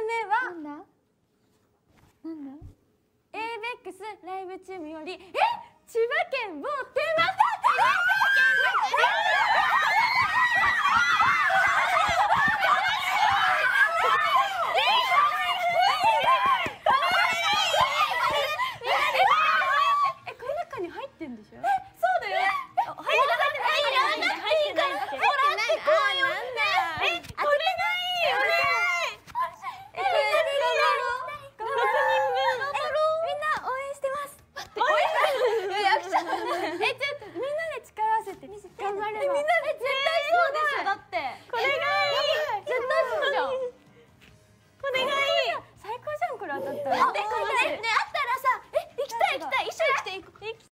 目はなんだ ABEX ライブチームよりえ千葉県某テーマパークえ、ちょっとみんなで力合わせて頑張れば。みんなで絶対そうですよ。だってこれがいい。絶対そうじゃん。これがいい。最高じゃんこれ当たったら。